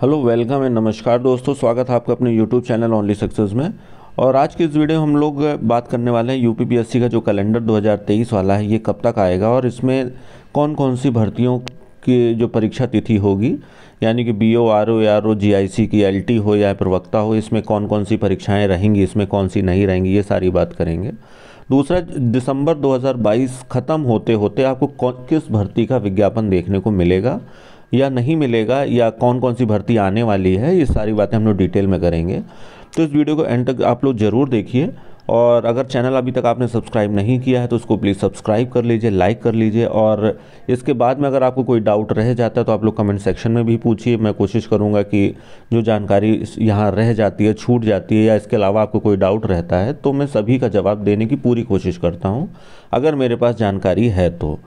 hello welcome and नमस्कार दोस्तों स्वागत है आपका अपने यूट्यूब चैनल ओनली सक्सेस में और आज की इस वीडियो हम लोग बात करने वाले हैं यूपीपीएससी का जो कैलेंडर 2023 वाला है ये कब तक आएगा और इसमें कौन कौन सी भर्तियों की जो परीक्षा तिथि होगी यानी कि B O R O R O G I C की एल टी हो या प्रवक्ता हो इसमें कौन कौन सी परीक्षाएँ रहेंगी इसमें कौन सी नहीं रहेंगी ये सारी बात करेंगे दूसरा दिसंबर 2022 ख़त्म होते होते आपको किस भर्ती का विज्ञापन देखने को मिलेगा या नहीं मिलेगा या कौन कौन सी भर्ती आने वाली है ये सारी बातें हम लोग डिटेल में करेंगे तो इस वीडियो को एंड तक आप लोग ज़रूर देखिए और अगर चैनल अभी तक आपने सब्सक्राइब नहीं किया है तो उसको प्लीज़ सब्सक्राइब कर लीजिए लाइक कर लीजिए और इसके बाद में अगर आपको कोई डाउट रह जाता है तो आप लोग कमेंट सेक्शन में भी पूछिए मैं कोशिश करूँगा कि जो जानकारी यहाँ रह जाती है छूट जाती है या इसके अलावा आपको कोई डाउट रहता है तो मैं सभी का जवाब देने की पूरी कोशिश करता हूँ अगर मेरे पास जानकारी है तो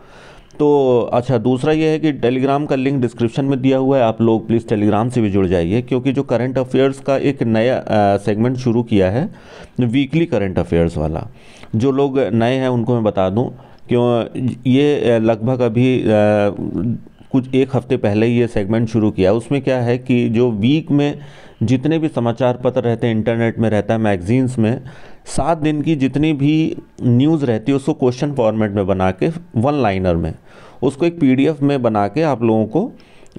तो अच्छा दूसरा ये है कि टेलीग्राम का लिंक डिस्क्रिप्शन में दिया हुआ है आप लोग प्लीज़ टेलीग्राम से भी जुड़ जाइए क्योंकि जो करंट अफेयर्स का एक नया सेगमेंट शुरू किया है वीकली करंट अफेयर्स वाला जो लोग नए हैं उनको मैं बता दूँ क्यों ये लगभग अभी कुछ एक हफ्ते पहले ही ये सेगमेंट शुरू किया उसमें क्या है कि जो वीक में जितने भी समाचार पत्र रहते हैं इंटरनेट में रहता है मैगजीन्स में सात दिन की जितनी भी न्यूज़ रहती है उसको क्वेश्चन फॉर्मेट में बना के वन लाइनर में उसको एक पी में बना के आप लोगों को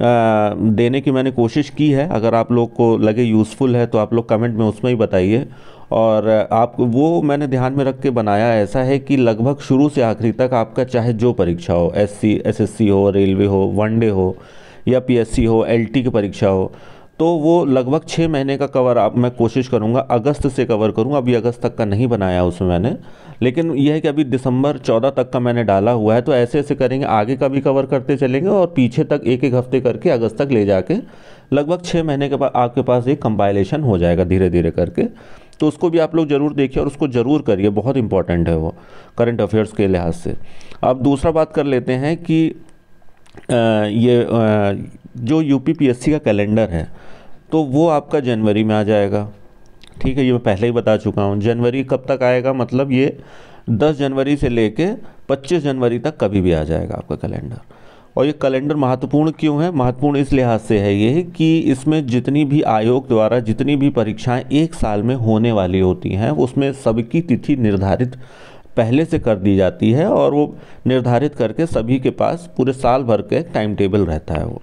आ, देने की मैंने कोशिश की है अगर आप लोग को लगे यूज़फुल है तो आप लोग कमेंट में उसमें ही बताइए और आप वो मैंने ध्यान में रख के बनाया ऐसा है कि लगभग शुरू से आखिरी तक आपका चाहे जो परीक्षा हो एस सी हो रेलवे हो वनडे हो या पी हो एल की परीक्षा हो तो वो लगभग छः महीने का कवर आप मैं कोशिश करूँगा अगस्त से कवर करूँगा अभी अगस्त तक का नहीं बनाया उसमें मैंने लेकिन यह है कि अभी दिसंबर चौदह तक का मैंने डाला हुआ है तो ऐसे ऐसे करेंगे आगे का भी कवर करते चलेंगे और पीछे तक एक एक हफ्ते करके अगस्त तक ले जाके लगभग छः महीने के बाद आपके पास एक कंपाइलेशन हो जाएगा धीरे धीरे करके तो उसको भी आप लोग ज़रूर देखिए और उसको ज़रूर करिए बहुत इंपॉर्टेंट है वो करंट अफेयर्स के लिहाज से अब दूसरा बात कर लेते हैं कि आ, ये आ, जो यू का कैलेंडर है तो वो आपका जनवरी में आ जाएगा ठीक है ये मैं पहले ही बता चुका हूँ जनवरी कब तक आएगा मतलब ये 10 जनवरी से लेके 25 जनवरी तक कभी भी आ जाएगा आपका कैलेंडर और ये कैलेंडर महत्वपूर्ण क्यों है महत्वपूर्ण इस लिहाज से है ये कि इसमें जितनी भी आयोग द्वारा जितनी भी परीक्षाएं एक साल में होने वाली होती हैं उसमें सबकी तिथि निर्धारित पहले से कर दी जाती है और वो निर्धारित करके सभी के पास पूरे साल भर के टाइम टेबल रहता है वो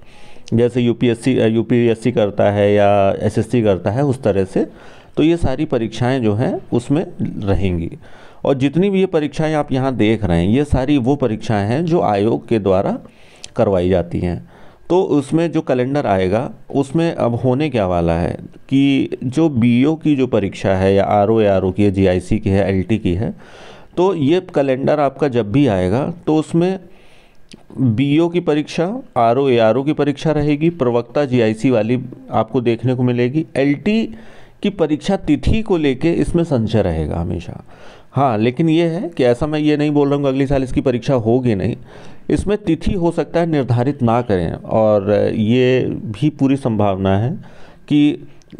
जैसे यूपीएससी यूपीएससी करता है या एसएससी करता है उस तरह से तो ये सारी परीक्षाएं जो हैं उसमें रहेंगी और जितनी भी ये परीक्षाएं आप यहाँ देख रहे हैं ये सारी वो परीक्षाएं हैं जो आयोग के द्वारा करवाई जाती हैं तो उसमें जो कैलेंडर आएगा उसमें अब होने क्या वाला है कि जो बी की जो परीक्षा है या आर ओ आर ओ की है सी की है एल की है तो ये कैलेंडर आपका जब भी आएगा तो उसमें बी की परीक्षा आर ओ आर ओ की परीक्षा रहेगी प्रवक्ता जी वाली आपको देखने को मिलेगी एल की परीक्षा तिथि को लेके इसमें संशय रहेगा हमेशा हाँ लेकिन ये है कि ऐसा मैं ये नहीं बोल रहा हूँ अगले साल इसकी परीक्षा होगी नहीं इसमें तिथि हो सकता है निर्धारित ना करें और ये भी पूरी संभावना है कि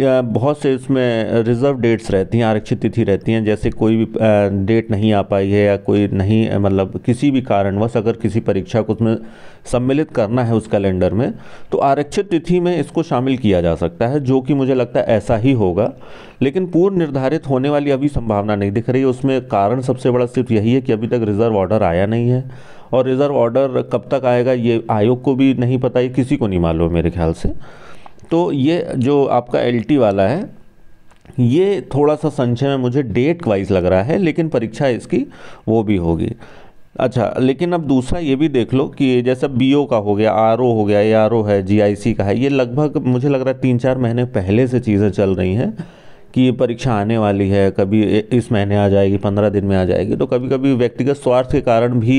बहुत से इसमें रिज़र्व डेट्स रहती हैं आरक्षित तिथि रहती हैं जैसे कोई भी डेट नहीं आ पाई है या कोई नहीं मतलब किसी भी कारणवश अगर किसी परीक्षा को उसमें सम्मिलित करना है उस कैलेंडर में तो आरक्षित तिथि में इसको शामिल किया जा सकता है जो कि मुझे लगता है ऐसा ही होगा लेकिन पूर्व निर्धारित होने वाली अभी संभावना नहीं दिख रही है उसमें कारण सबसे बड़ा सिर्फ यही है कि अभी तक रिज़र्व ऑर्डर आया नहीं है और रिज़र्व ऑर्डर कब तक आएगा ये आयोग को भी नहीं पता ये किसी को नहीं मालूम मेरे ख्याल से तो ये जो आपका एल वाला है ये थोड़ा सा संशय में मुझे डेट वाइज लग रहा है लेकिन परीक्षा इसकी वो भी होगी अच्छा लेकिन अब दूसरा ये भी देख लो कि जैसा बी का हो गया आर हो गया ए आर है जी का है ये लगभग मुझे लग रहा है तीन चार महीने पहले से चीज़ें चल रही हैं कि ये परीक्षा आने वाली है कभी इस महीने आ जाएगी पंद्रह दिन में आ जाएगी तो कभी कभी व्यक्तिगत स्वार्थ के कारण भी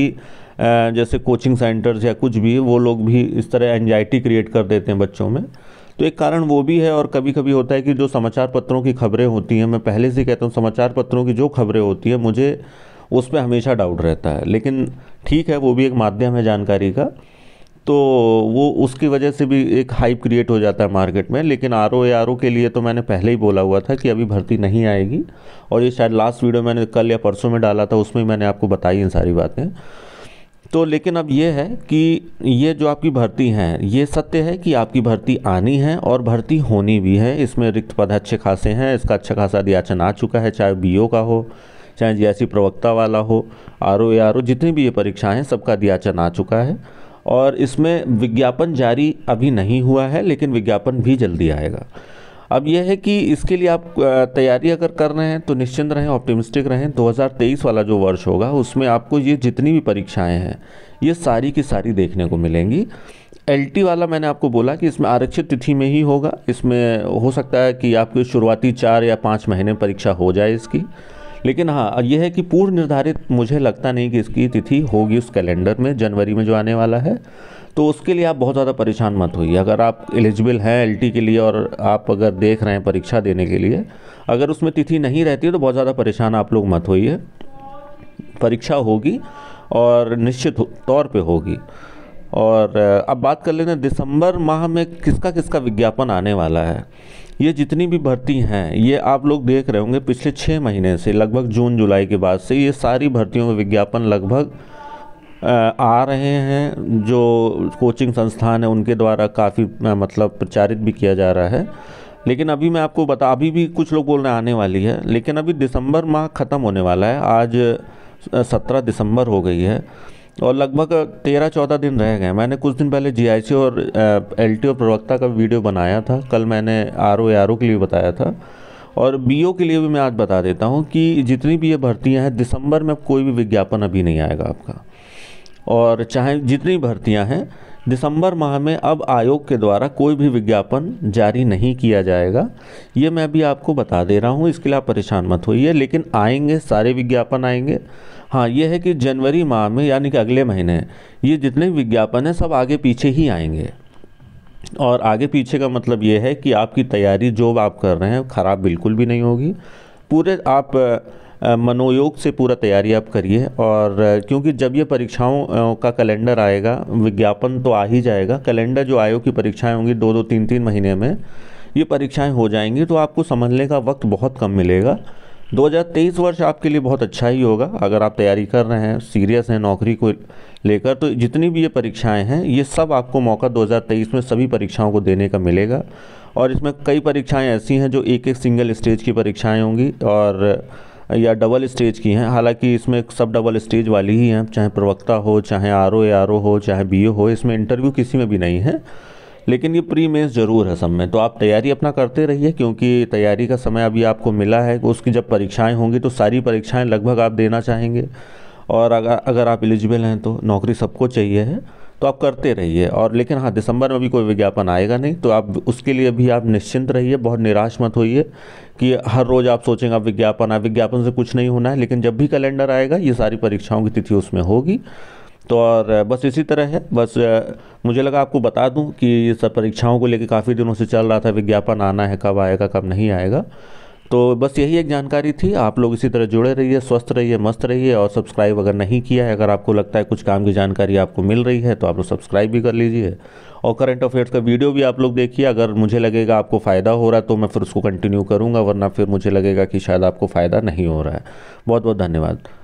जैसे कोचिंग सेंटर्स या कुछ भी वो लोग भी इस तरह एनजाइटी क्रिएट कर देते हैं बच्चों में तो एक कारण वो भी है और कभी कभी होता है कि जो समाचार पत्रों की खबरें होती हैं मैं पहले से कहता हूँ समाचार पत्रों की जो खबरें होती हैं मुझे उस पर हमेशा डाउट रहता है लेकिन ठीक है वो भी एक माध्यम है जानकारी का तो वो उसकी वजह से भी एक हाइप क्रिएट हो जाता है मार्केट में लेकिन आर ओ आर ओ के लिए तो मैंने पहले ही बोला हुआ था कि अभी भर्ती नहीं आएगी और ये शायद लास्ट वीडियो मैंने कल या परसों में डाला था उसमें मैंने आपको बताई इन सारी बातें तो लेकिन अब ये है कि ये जो आपकी भर्ती हैं ये सत्य है कि आपकी भर्ती आनी है और भर्ती होनी भी है इसमें रिक्त पद अच्छे खासे हैं इसका अच्छा खासा रियाचन आ चुका है चाहे बी का हो चाहे जी प्रवक्ता वाला हो आर ओ आर ओ जितनी भी ये परीक्षाएँ हैं सबका रियाचन आ चुका है और इसमें विज्ञापन जारी अभी नहीं हुआ है लेकिन विज्ञापन भी जल्दी आएगा अब यह है कि इसके लिए आप तैयारी अगर कर रहे हैं तो निश्चिंत रहें ऑप्टिमिस्टिक रहें 2023 वाला जो वर्ष होगा उसमें आपको ये जितनी भी परीक्षाएं हैं ये सारी की सारी देखने को मिलेंगी एलटी वाला मैंने आपको बोला कि इसमें आरक्षित तिथि में ही होगा इसमें हो सकता है कि आपकी शुरुआती चार या पाँच महीने परीक्षा हो जाए इसकी लेकिन हाँ यह है कि पूर्व निर्धारित मुझे लगता नहीं कि इसकी तिथि होगी उस कैलेंडर में जनवरी में जो आने वाला है तो उसके लिए आप बहुत ज़्यादा परेशान मत होइए अगर आप एलिजिबल हैं एल के लिए और आप अगर देख रहे हैं परीक्षा देने के लिए अगर उसमें तिथि नहीं रहती है तो बहुत ज़्यादा परेशान आप लोग मत होइए परीक्षा होगी और निश्चित तौर पे होगी और अब बात कर लेते हैं दिसंबर माह में किसका किसका विज्ञापन आने वाला है ये जितनी भी भर्ती हैं ये आप लोग देख रहे होंगे पिछले छः महीने से लगभग जून जुलाई के बाद से ये सारी भर्तियों के विज्ञापन लगभग आ रहे हैं जो कोचिंग संस्थान है उनके द्वारा काफ़ी मतलब प्रचारित भी किया जा रहा है लेकिन अभी मैं आपको बता अभी भी कुछ लोग बोल रहे आने वाली है लेकिन अभी दिसंबर माह ख़त्म होने वाला है आज सत्रह दिसंबर हो गई है और लगभग तेरह चौदह दिन रह गए मैंने कुछ दिन पहले जीआईसी और एल और प्रवक्ता का वीडियो बनाया था कल मैंने आर ओ आर ओ के लिए बताया था और बीओ के लिए भी मैं आज बता देता हूँ कि जितनी भी ये भर्तियाँ हैं दिसंबर में कोई भी विज्ञापन अभी नहीं आएगा आपका और चाहे जितनी भर्तियाँ हैं दिसंबर माह में अब आयोग के द्वारा कोई भी विज्ञापन जारी नहीं किया जाएगा ये मैं अभी आपको बता दे रहा हूँ इसके लिए आप परेशान मत होइए लेकिन आएंगे सारे विज्ञापन आएंगे हाँ ये है कि जनवरी माह में यानी कि अगले महीने ये जितने विज्ञापन हैं सब आगे पीछे ही आएंगे और आगे पीछे का मतलब ये है कि आपकी तैयारी जो आप कर रहे हैं ख़राब बिल्कुल भी नहीं होगी पूरे आप मनोयोग से पूरा तैयारी आप करिए और क्योंकि जब ये परीक्षाओं का कैलेंडर आएगा विज्ञापन तो आ ही जाएगा कैलेंडर जो आयोग की परीक्षाएं होंगी दो दो तीन तीन महीने में ये परीक्षाएं हो जाएंगी तो आपको समझने का वक्त बहुत कम मिलेगा 2023 वर्ष आपके लिए बहुत अच्छा ही होगा अगर आप तैयारी कर रहे हैं सीरियस हैं नौकरी को लेकर तो जितनी भी ये परीक्षाएं हैं ये सब आपको मौका 2023 में सभी परीक्षाओं को देने का मिलेगा और इसमें कई परीक्षाएं ऐसी हैं जो एक एक सिंगल स्टेज की परीक्षाएं होंगी और या डबल स्टेज की हैं हालांकि इसमें सब डबल स्टेज वाली ही हैं चाहे प्रवक्ता हो चाहे आर ओ आर ओ हो चाहे बी हो इसमें इंटरव्यू किसी में भी नहीं है लेकिन ये प्री मेंस ज़रूर है सब में तो आप तैयारी अपना करते रहिए क्योंकि तैयारी का समय अभी आपको मिला है उसकी जब परीक्षाएँ होंगी तो सारी परीक्षाएँ लगभग आप देना चाहेंगे और अगर अगर आप एलिजिबल हैं तो नौकरी सबको चाहिए है तो आप करते रहिए और लेकिन हाँ दिसंबर में भी कोई विज्ञापन आएगा नहीं तो आप उसके लिए भी आप निश्चिंत रहिए बहुत निराश मत होइए कि हर रोज़ आप सोचेंगे आप विज्ञापन आप विज्ञापन से कुछ नहीं होना है लेकिन जब भी कैलेंडर आएगा ये सारी परीक्षाओं की तिथि उसमें होगी तो और बस इसी तरह है बस मुझे लगा आपको बता दूं कि ये सब परीक्षाओं को लेकर काफ़ी दिनों से चल रहा था विज्ञापन आना है कब आएगा कब नहीं आएगा तो बस यही एक जानकारी थी आप लोग इसी तरह जुड़े रहिए स्वस्थ रहिए मस्त रहिए और सब्सक्राइब अगर नहीं किया है अगर आपको लगता है कुछ काम की जानकारी आपको मिल रही है तो आप लोग सब्सक्राइब भी कर लीजिए और करंट अफेयर्स का वीडियो भी आप लोग देखिए अगर मुझे लगेगा आपको फ़ायदा हो रहा है तो मैं फिर उसको कंटिन्यू करूँगा वरना फिर मुझे लगेगा कि शायद आपको फ़ायदा नहीं हो रहा है बहुत बहुत धन्यवाद